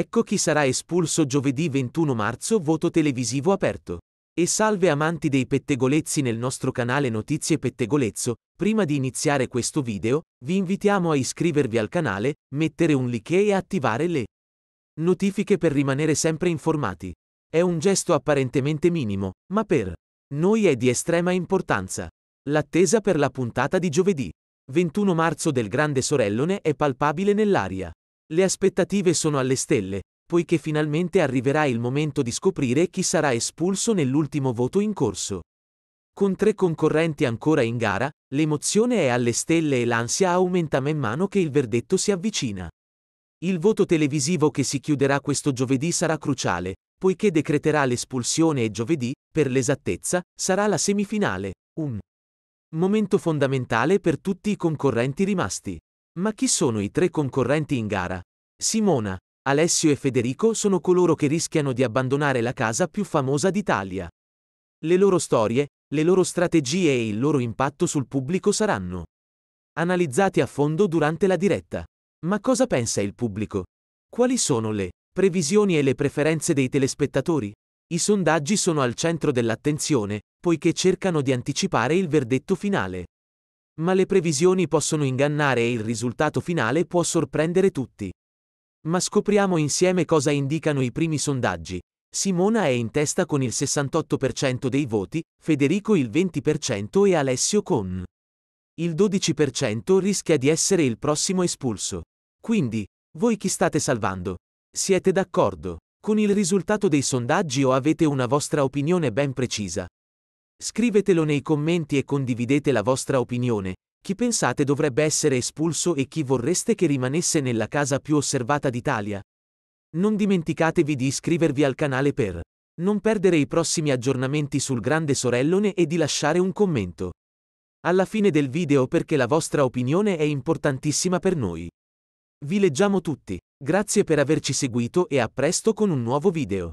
Ecco chi sarà espulso giovedì 21 marzo voto televisivo aperto. E salve amanti dei pettegolezzi nel nostro canale Notizie Pettegolezzo, prima di iniziare questo video, vi invitiamo a iscrivervi al canale, mettere un like e attivare le notifiche per rimanere sempre informati. È un gesto apparentemente minimo, ma per noi è di estrema importanza. L'attesa per la puntata di giovedì 21 marzo del Grande Sorellone è palpabile nell'aria. Le aspettative sono alle stelle, poiché finalmente arriverà il momento di scoprire chi sarà espulso nell'ultimo voto in corso. Con tre concorrenti ancora in gara, l'emozione è alle stelle e l'ansia aumenta man mano che il verdetto si avvicina. Il voto televisivo che si chiuderà questo giovedì sarà cruciale, poiché decreterà l'espulsione e giovedì, per l'esattezza, sarà la semifinale, un momento fondamentale per tutti i concorrenti rimasti. Ma chi sono i tre concorrenti in gara? Simona, Alessio e Federico sono coloro che rischiano di abbandonare la casa più famosa d'Italia. Le loro storie, le loro strategie e il loro impatto sul pubblico saranno analizzati a fondo durante la diretta. Ma cosa pensa il pubblico? Quali sono le previsioni e le preferenze dei telespettatori? I sondaggi sono al centro dell'attenzione, poiché cercano di anticipare il verdetto finale. Ma le previsioni possono ingannare e il risultato finale può sorprendere tutti. Ma scopriamo insieme cosa indicano i primi sondaggi. Simona è in testa con il 68% dei voti, Federico il 20% e Alessio con il 12% rischia di essere il prossimo espulso. Quindi, voi chi state salvando? Siete d'accordo con il risultato dei sondaggi o avete una vostra opinione ben precisa? Scrivetelo nei commenti e condividete la vostra opinione. Chi pensate dovrebbe essere espulso e chi vorreste che rimanesse nella casa più osservata d'Italia? Non dimenticatevi di iscrivervi al canale per non perdere i prossimi aggiornamenti sul Grande Sorellone e di lasciare un commento. Alla fine del video perché la vostra opinione è importantissima per noi. Vi leggiamo tutti, grazie per averci seguito e a presto con un nuovo video.